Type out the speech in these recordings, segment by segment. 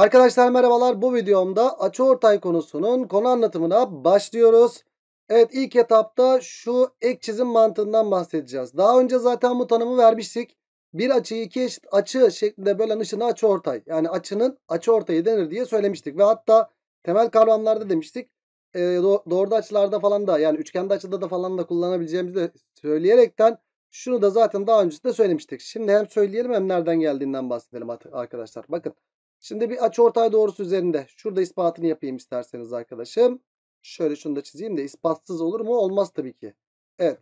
Arkadaşlar merhabalar bu videomda açıortay konusunun konu anlatımına başlıyoruz. Evet ilk etapta şu ek çizim mantığından bahsedeceğiz. Daha önce zaten bu tanımı vermiştik. Bir açıyı iki eşit açı şeklinde bölen ışını açıortay. Yani açının açıortayı denir diye söylemiştik. Ve hatta temel kavramlarda demiştik. E, doğru açılarda falan da yani üçgende açıda da falan da kullanabileceğimizi de söyleyerekten şunu da zaten daha öncesinde söylemiştik. Şimdi hem söyleyelim hem nereden geldiğinden bahsedelim arkadaşlar. Bakın. Şimdi bir açıortay doğrusu üzerinde. Şurada ispatını yapayım isterseniz arkadaşım. Şöyle şunu da çizeyim de ispatsız olur mu? Olmaz tabii ki. Evet.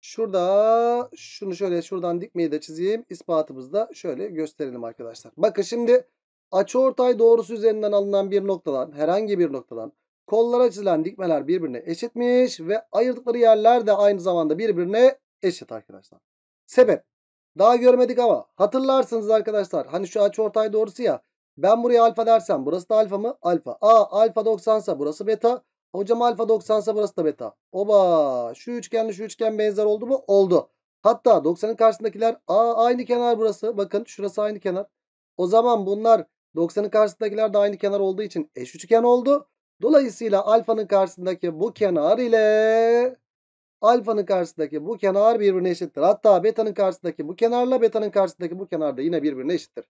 Şurada şunu şöyle şuradan dikmeyi de çizeyim. İspatımızı da şöyle gösterelim arkadaşlar. Bakın şimdi açıortay doğrusu üzerinden alınan bir noktadan herhangi bir noktadan kollara çizilen dikmeler birbirine eşitmiş ve ayırdıkları yerler de aynı zamanda birbirine eşit arkadaşlar. Sebep daha görmedik ama hatırlarsınız arkadaşlar hani şu açıortay doğrusu ya ben buraya alfa dersem burası da alfa mı? Alfa. A alfa 90 ise burası beta. Hocam alfa 90 ise burası da beta. Oba şu üçgenle şu üçgen benzer oldu mu? Oldu. Hatta 90'ın karşısındakiler a aynı kenar burası. Bakın şurası aynı kenar. O zaman bunlar 90'ın karşısındakiler de aynı kenar olduğu için eş üçgen oldu. Dolayısıyla alfanın karşısındaki bu kenar ile alfanın karşısındaki bu kenar birbirine eşittir. Hatta betanın karşısındaki bu kenarla betanın karşısındaki bu kenar da yine birbirine eşittir.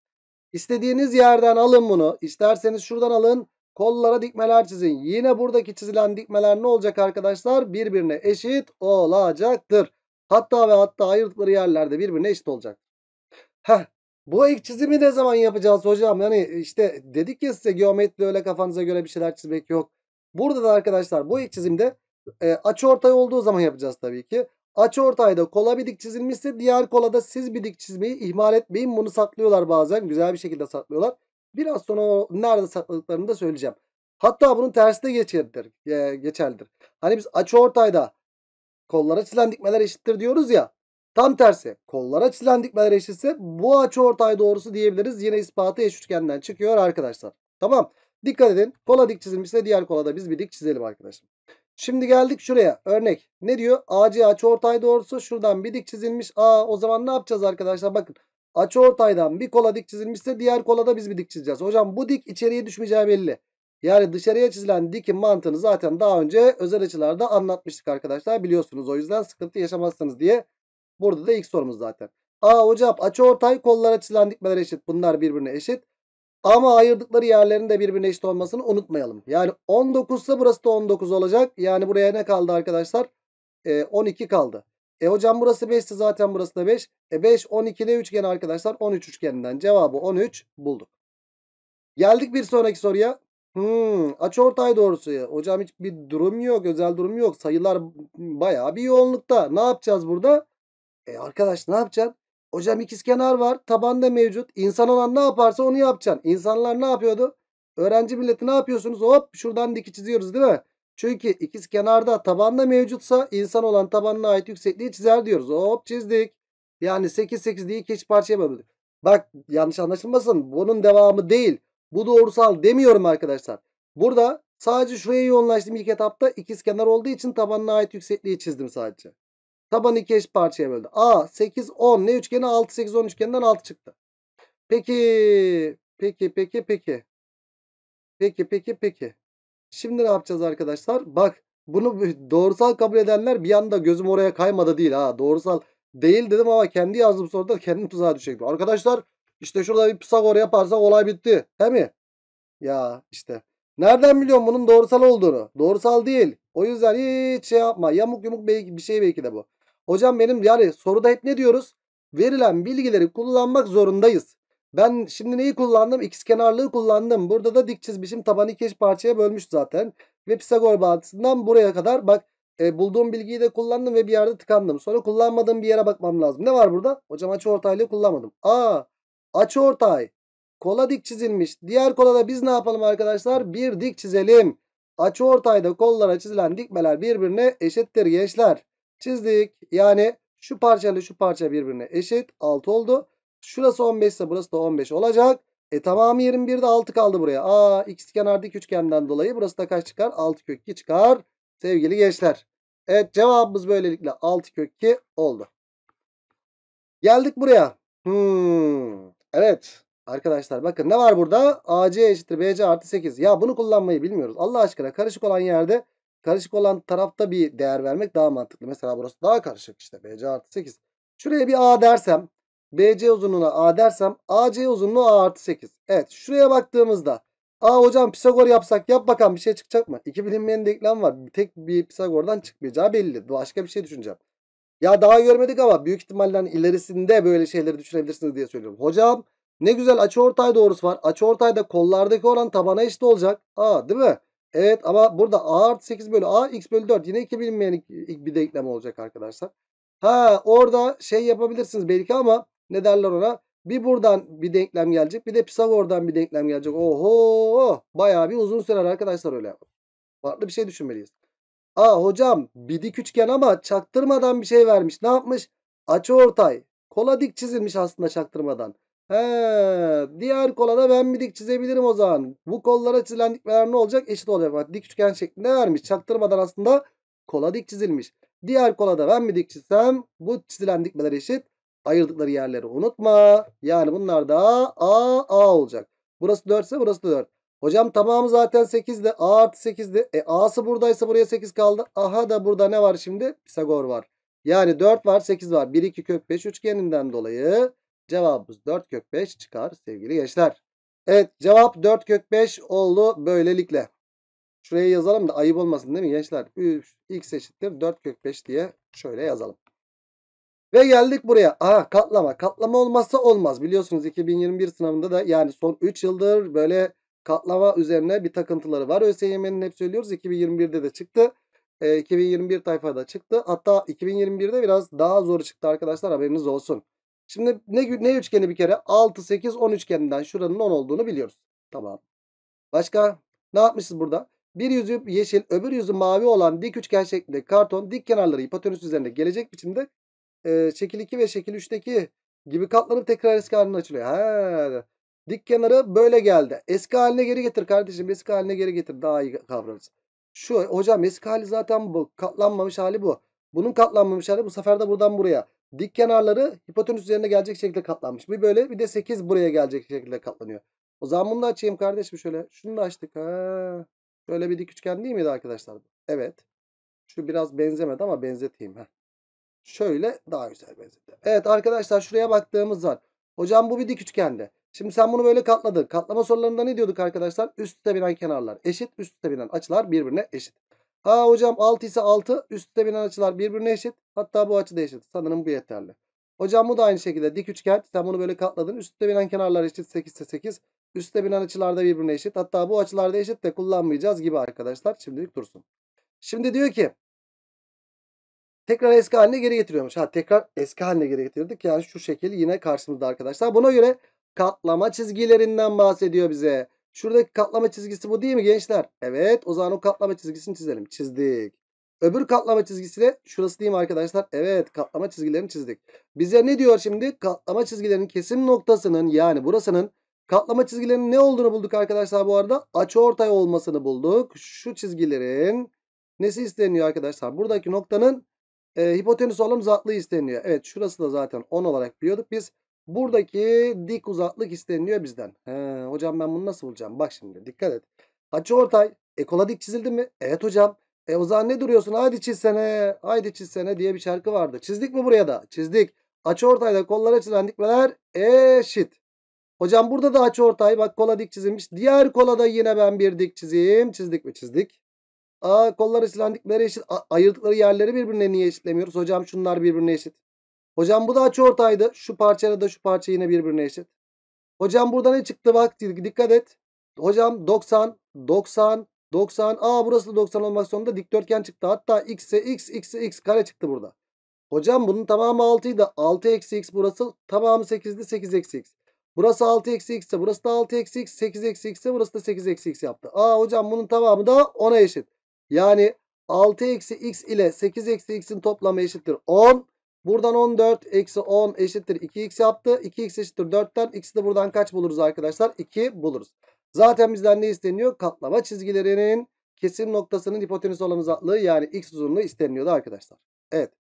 İstediğiniz yerden alın bunu. İsterseniz şuradan alın. Kollara dikmeler çizin. Yine buradaki çizilen dikmeler ne olacak arkadaşlar? Birbirine eşit olacaktır. Hatta ve hatta ayırdıkları yerlerde birbirine eşit olacak. Heh. Bu ek çizimi ne zaman yapacağız hocam? Yani işte dedik ya size geometri öyle kafanıza göre bir şeyler çizmek yok. Burada da arkadaşlar bu ek çizimde e, açı ortay olduğu zaman yapacağız tabii ki. Açı ortayda kola bir dik çizilmişse diğer kola da siz bir dik çizmeyi ihmal etmeyin. Bunu saklıyorlar bazen. Güzel bir şekilde saklıyorlar. Biraz sonra nerede sakladıklarını da söyleyeceğim. Hatta bunun tersi de geçerlidir. E, geçerlidir. Hani biz açı ortayda kollara çizilen dikmeler eşittir diyoruz ya. Tam tersi. Kollara çizilen dikmeler eşitse bu açı ortay doğrusu diyebiliriz. Yine ispatı eş üçgenden çıkıyor arkadaşlar. Tamam. Dikkat edin. Kola dik çizilmişse diğer kola da biz bir dik çizelim arkadaşlar. Şimdi geldik şuraya. Örnek ne diyor? AC açıortay doğrusu şuradan bir dik çizilmiş. Aa o zaman ne yapacağız arkadaşlar? Bakın açıortaydan bir kola dik çizilmişse diğer kola da biz bir dik çizeceğiz. Hocam bu dik içeriye düşmeyeceği belli. Yani dışarıya çizilen dikin mantığını zaten daha önce özel açılarda anlatmıştık arkadaşlar. Biliyorsunuz o yüzden sıkıntı yaşamazsınız diye. Burada da ilk sorumuz zaten. Aa hocam açıortay kollara çizilen dikmeler eşit. Bunlar birbirine eşit. Ama ayırdıkları yerlerin de birbirine eşit olmasını unutmayalım. Yani 19 ise burası da 19 olacak. Yani buraya ne kaldı arkadaşlar? E, ee, 12 kaldı. E hocam burası 5 ise zaten burası da 5. E 5 12'de üçgen arkadaşlar 13 üçgeninden cevabı 13 bulduk. Geldik bir sonraki soruya. Hmm, açıortay doğrusu. Hocam hiç bir durum yok, özel durum yok. Sayılar bayağı bir yoğunlukta. Ne yapacağız burada? E arkadaş ne yapacaksın? Hocam kenar var. Taban da mevcut. İnsan olan ne yaparsa onu yapacaksın. İnsanlar ne yapıyordu? Öğrenci milleti ne yapıyorsunuz? Hop şuradan dik çiziyoruz değil mi? Çünkü ikiz kenarda tabanda mevcutsa insan olan tabanına ait yüksekliği çizer diyoruz. Hop çizdik. Yani 8 8 diye iki parça yapabilir. Bak yanlış anlaşılmasın. Bunun devamı değil. Bu doğrusal demiyorum arkadaşlar. Burada sadece şuraya yoğunlaştım ilk etapta. ikiz kenar olduğu için tabanına ait yüksekliği çizdim sadece. Taban iki eş parçaya böldü. A 8 10 ne üçgeni 6 8 10 üçgeninden 6 çıktı. Peki peki peki peki. Peki peki peki. Şimdi ne yapacağız arkadaşlar? Bak bunu doğrusal kabul edenler bir anda gözüm oraya kaymadı değil ha. Doğrusal değil dedim ama kendi yazdığım soruda kendim tuzağa düşecektim. Arkadaşlar işte şurada bir Pisagor yaparsak olay bitti. Değil mi? Ya işte. Nereden biliyorum bunun doğrusal olduğunu? Doğrusal değil. O yüzden hiç şey yapma. Yamuk yumuk bir şey belki de bu. Hocam benim yani soruda hep ne diyoruz? Verilen bilgileri kullanmak zorundayız. Ben şimdi neyi kullandım? X kenarlığı kullandım. Burada da dik çizmişim. Tabanı iki eş parçaya bölmüş zaten. Ve Pisagor bağıntısından buraya kadar bak e, bulduğum bilgiyi de kullandım ve bir yerde tıkandım. Sonra kullanmadığım bir yere bakmam lazım. Ne var burada? Hocam açı ortaylı kullanmadım. Aa açı ortay. Kola dik çizilmiş. Diğer kolada biz ne yapalım arkadaşlar? Bir dik çizelim. Açı ortayda kollara çizilen dikmeler birbirine eşittir gençler çizdik. Yani şu parça ile şu parça birbirine eşit. 6 oldu. Şurası 15 ise burası da 15 olacak. E tamamı 21'de 6 kaldı buraya. Aa x kenardaki üçgenden dolayı burası da kaç çıkar? 6 kök 2 çıkar. Sevgili gençler. Evet cevabımız böylelikle 6 kök 2 oldu. Geldik buraya. Hmm. Evet. Arkadaşlar bakın ne var burada? AC eşittir BC artı 8. Ya bunu kullanmayı bilmiyoruz. Allah aşkına karışık olan yerde Karışık olan tarafta bir değer vermek daha mantıklı. Mesela burası daha karışık işte. BC artı 8. Şuraya bir A dersem. BC uzunluğuna A dersem. AC uzunluğu A artı 8. Evet şuraya baktığımızda. A hocam Pisagor yapsak yap bakalım bir şey çıkacak mı? İki bilinmeyen denklem var. tek bir Pisagor'dan çıkmayacağı belli. Başka bir şey düşüneceğim. Ya daha görmedik ama büyük ihtimalle hani ilerisinde böyle şeyleri düşünebilirsiniz diye söylüyorum. Hocam ne güzel açı ortay doğrusu var. Açı ortayda kollardaki oran tabana eşit olacak. Aa değil mi? Evet ama burada a artı 8 bölü a x bölü 4. Yine iki bilinmeyen bir denklem olacak arkadaşlar. Ha orada şey yapabilirsiniz belki ama ne derler ona? Bir buradan bir denklem gelecek. Bir de Pisagor'dan bir denklem gelecek. Oho! Bayağı bir uzun sürer arkadaşlar öyle Farklı bir şey düşünmeliyiz. Aa hocam bir dik üçgen ama çaktırmadan bir şey vermiş. Ne yapmış? Açı ortay. Kola dik çizilmiş aslında çaktırmadan. He, diğer kola da ben bir dik çizebilirim o zaman. Bu kollara çizilen dikmeler ne olacak? Eşit olacak. Bak, dik üçgen şeklinde vermiş. Çaktırmadan aslında kola dik çizilmiş. Diğer kola da ben bir dik çizsem bu çizilen dikmeler eşit. Ayırdıkları yerleri unutma. Yani bunlar da A, A olacak. Burası 4 ise burası da 4. Hocam tamamı zaten 8'de. A artı 8'de. E A'sı buradaysa buraya 8 kaldı. Aha da burada ne var şimdi? Pisagor var. Yani 4 var 8 var. 1, 2 kök 5 üçgeninden dolayı Cevabımız 4 kök 5 çıkar sevgili gençler. Evet cevap 4 kök 5 oldu böylelikle. Şuraya yazalım da ayıp olmasın değil mi gençler? 3 x eşittir 4 kök 5 diye şöyle yazalım. Ve geldik buraya. Aha katlama. Katlama olmazsa olmaz. Biliyorsunuz 2021 sınavında da yani son 3 yıldır böyle katlama üzerine bir takıntıları var. ÖSYM'nin hep söylüyoruz. 2021'de de çıktı. E, 2021 tayfada çıktı. Hatta 2021'de biraz daha zor çıktı arkadaşlar haberiniz olsun. Şimdi ne, ne üçgeni bir kere? 6, 8, 10 üçgeninden şuranın 10 olduğunu biliyoruz. Tamam. Başka ne yapmışız burada? Bir yüzü yeşil, öbür yüzü mavi olan dik üçgen şeklinde karton dik kenarları hipotenüs üzerinde gelecek biçimde e, şekil 2 ve şekil 3'teki gibi katlanıp tekrar eski haline açılıyor. Ha. Dik kenarı böyle geldi. Eski haline geri getir kardeşim. Eski haline geri getir. Daha iyi kavrarız. Şu hocam eski hali zaten bu. Katlanmamış hali bu. Bunun katlanmamış hali bu sefer de buradan buraya. Dik kenarları hipotenüs üzerine gelecek şekilde katlanmış. Bir böyle bir de 8 buraya gelecek şekilde katlanıyor. O zaman bunu da açayım kardeşim şöyle. Şunu da açtık. Ha. Şöyle bir dik üçgen değil miydi arkadaşlar? Evet. Şu biraz benzemedi ama benzeteyim. Heh. Şöyle daha güzel benzetti. Evet arkadaşlar şuraya baktığımız zaman. Hocam bu bir dik üçgende. Şimdi sen bunu böyle katladın. Katlama sorularında ne diyorduk arkadaşlar? Üst üste binen kenarlar eşit. Üst üste binen açılar birbirine eşit. Ha hocam 6 ise 6. Üstte binen açılar birbirine eşit. Hatta bu açı da eşit. Sanırım bu yeterli. Hocam bu da aynı şekilde dik üçgen. Sen bunu böyle katladın. Üstte binen kenarlar eşit 8 ise 8. Üstte binen açılar da birbirine eşit. Hatta bu açılar da eşit de kullanmayacağız gibi arkadaşlar. Şimdilik dursun. Şimdi diyor ki tekrar eski haline geri getiriyormuş. Ha tekrar eski haline geri getirdik. Yani şu şekil yine karşımızda arkadaşlar. Buna göre katlama çizgilerinden bahsediyor bize. Şuradaki katlama çizgisi bu değil mi gençler? Evet o zaman o katlama çizgisini çizelim. Çizdik. Öbür katlama çizgisi de şurası değil mi arkadaşlar? Evet katlama çizgilerini çizdik. Bize ne diyor şimdi? Katlama çizgilerinin kesim noktasının yani burasının katlama çizgilerinin ne olduğunu bulduk arkadaşlar bu arada. Açıortay olmasını bulduk. Şu çizgilerin nesi isteniyor arkadaşlar? Buradaki noktanın e, hipotenüs olan zatlığı isteniyor. Evet şurası da zaten 10 olarak biliyorduk biz. Buradaki dik uzaklık isteniliyor bizden. He, hocam ben bunu nasıl bulacağım? Bak şimdi dikkat et. Açı ortay. E kola dik çizildi mi? Evet hocam. E o zaman ne duruyorsun? Haydi çizsene. Haydi çizsene diye bir şarkı vardı. Çizdik mi buraya da? Çizdik. Açı ortayda kollara çizilen dikmeler eşit. Hocam burada da açı ortay. Bak kola dik çizilmiş. Diğer kolada yine ben bir dik çizeyim. Çizdik mi? Çizdik. Aa, kollara çizilen dikmeler eşit. A ayırdıkları yerleri birbirine niye eşitlemiyoruz? Hocam şunlar birbirine eşit. Hocam bu da açı ortaydı. Şu parçayla da şu parça yine birbirine eşit. Hocam burada ne çıktı bak dikkat et. Hocam 90, 90, 90. Aa burası da 90 olmak zorunda dikdörtgen çıktı. Hatta x'e x, x'e x kare çıktı burada. Hocam bunun tamamı 6'ydı. 6 eksi x burası tamamı 8'di 8 eksi x. Burası 6 eksi x ise burası da 6 eksi x 8 eksi x ise burası da 8 eksi x yaptı. Aa hocam bunun tamamı da 10'a eşit. Yani 6 eksi x ile 8 eksi x'in toplamı eşittir 10. Buradan 14 eksi 10 eşittir 2x yaptı. 2x eşittir 4'ten. X'i de buradan kaç buluruz arkadaşlar? 2 buluruz. Zaten bizden ne isteniyor? Katlama çizgilerinin kesim noktasının hipotenüs olan uzaklığı yani x uzunluğu isteniliyordu arkadaşlar. Evet.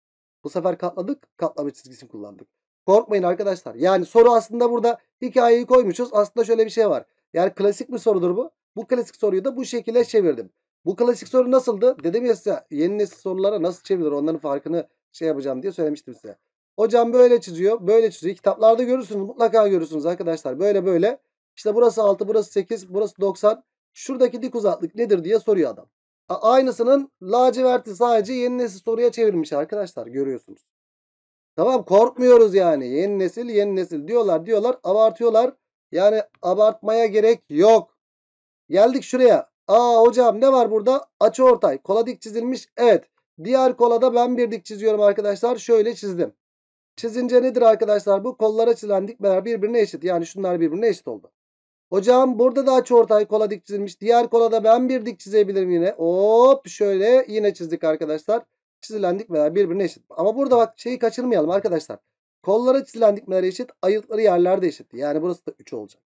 Bu sefer katladık. Katlama çizgisini kullandık. Korkmayın arkadaşlar. Yani soru aslında burada hikayeyi koymuşuz. Aslında şöyle bir şey var. Yani klasik bir sorudur bu. Bu klasik soruyu da bu şekilde çevirdim. Bu klasik soru nasıldı? Dedim ya size yeni nesil sorulara nasıl çevrilir onların farkını şey yapacağım diye söylemiştim size. Hocam böyle çiziyor, böyle çiziyor. Kitaplarda görürsünüz, mutlaka görürsünüz arkadaşlar. Böyle böyle. İşte burası 6, burası 8, burası 90. Şuradaki dik uzaklık nedir diye soruyor adam. A aynısının laciverti sadece yeni nesil soruya çevirmiş arkadaşlar görüyorsunuz. Tamam korkmuyoruz yani. Yeni nesil yeni nesil diyorlar diyorlar abartıyorlar. Yani abartmaya gerek yok. Geldik şuraya. Aa hocam ne var burada? Açı ortay. Kola dik çizilmiş. Evet. Diğer kola da ben bir dik çiziyorum arkadaşlar. Şöyle çizdim. Çizince nedir arkadaşlar? Bu kollara çizilen dikmeler birbirine eşit. Yani şunlar birbirine eşit oldu. Hocam burada da açıortay kola dik çizilmiş. Diğer kola da ben bir dik çizebilirim yine. Hop şöyle yine çizdik arkadaşlar. Çizilen dikmeler birbirine eşit. Ama burada bak şeyi kaçırmayalım arkadaşlar. Kollara çizilen dikmeler eşit. Ayırtları yerlerde eşit. Yani burası da 3 olacak.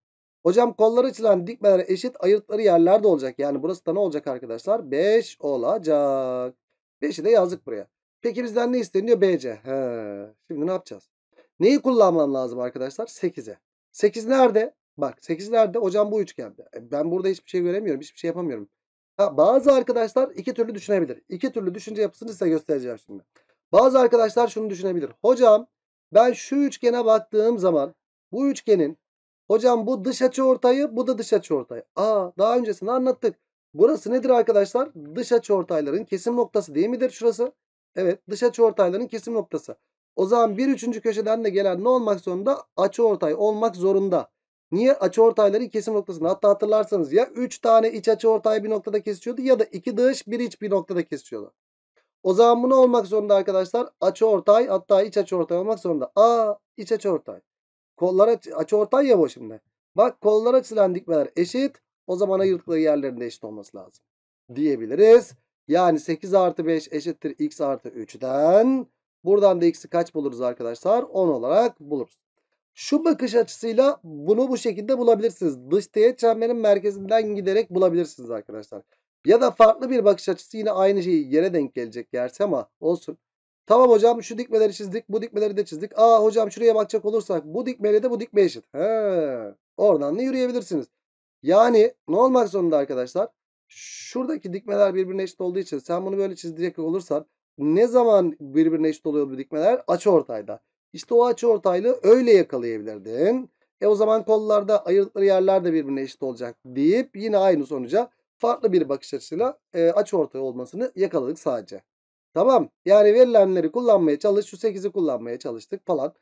Hocam kollara çizilen dikmeler eşit. Ayırtları yerlerde olacak. Yani burası da ne olacak arkadaşlar? 5 olacak. 5'i de yazdık buraya. Peki bizden ne isteniyor? BC. He. Şimdi ne yapacağız? Neyi kullanmam lazım arkadaşlar? 8'e. 8 nerede? Bak 8 nerede? Hocam bu üçgende. E, ben burada hiçbir şey göremiyorum. Hiçbir şey yapamıyorum. Ha, bazı arkadaşlar iki türlü düşünebilir. İki türlü düşünce yapısını size göstereceğim şimdi. Bazı arkadaşlar şunu düşünebilir. Hocam ben şu üçgene baktığım zaman bu üçgenin hocam bu dış açı ortayı bu da dış açı ortayı. Aa daha öncesini anlattık. Burası nedir arkadaşlar? Dış açı ortayların kesim noktası değil midir şurası? Evet dış açı açıortayların kesim noktası. O zaman bir üçüncü köşeden de gelen ne olmak zorunda? açı ortay olmak zorunda. Niye? açı Açıortayların kesim noktasında? Hatta hatırlarsanız ya 3 tane iç açı ortay bir noktada kesişiyordu ya da 2 dış bir iç bir noktada kesişiyordu. O zaman bu ne olmak zorunda arkadaşlar? açı ortay, hatta iç açı ortay olmak zorunda. Aa iç açı ortay. Kollar açı ortay ya bu şimdi. Bak kollar açılan dikmeler eşit. O zaman ayırdıkları yerlerinde eşit olması lazım. Diyebiliriz. Yani 8 artı 5 eşittir x artı 3'den. Buradan da x'i kaç buluruz arkadaşlar? 10 olarak buluruz. Şu bakış açısıyla bunu bu şekilde bulabilirsiniz. Dış teğet çemberin merkezinden giderek bulabilirsiniz arkadaşlar. Ya da farklı bir bakış açısı yine aynı şeyi yere denk gelecek gerçi ama olsun. Tamam hocam şu dikmeleri çizdik bu dikmeleri de çizdik. Aa hocam şuraya bakacak olursak bu dikmeyle de bu dikme eşit. He. Oradan da yürüyebilirsiniz. Yani ne olmak zorunda arkadaşlar? Şuradaki dikmeler birbirine eşit olduğu için sen bunu böyle çizdirecek olursan ne zaman birbirine eşit oluyor bu dikmeler? Açı ortayda. İşte o açı ortaylı öyle yakalayabilirdin. E o zaman kollarda ayırdıkları yerler de birbirine eşit olacak deyip yine aynı sonuca farklı bir bakış açısıyla e, açı ortay olmasını yakaladık sadece. Tamam yani verilenleri kullanmaya çalış şu 8'i kullanmaya çalıştık falan.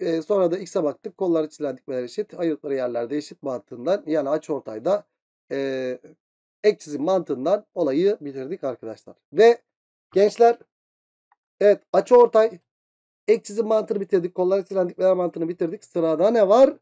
E, sonra da x'e baktık. Kolları çizilen dikmeler eşit. Ayırtları yerlerde eşit mantığından yani aç ortayda e, ek çizim mantığından olayı bitirdik arkadaşlar. Ve gençler evet açı ortay ek çizim mantığını bitirdik. Kolları çizilen dikmeler mantığını bitirdik. Sırada ne var?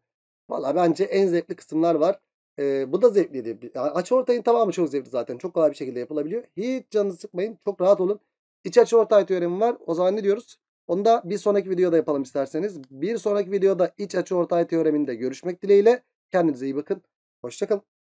Valla bence en zevkli kısımlar var. E, bu da zevkliydi. Açı ortayın tamamı çok zevkli zaten. Çok kolay bir şekilde yapılabiliyor. Hiç canınızı sıkmayın. Çok rahat olun. İç açı ortay teoremi var. O zaman ne diyoruz? Onu da bir sonraki videoda yapalım isterseniz. Bir sonraki videoda iç açı ortay teoreminde görüşmek dileğiyle. Kendinize iyi bakın. Hoşçakalın.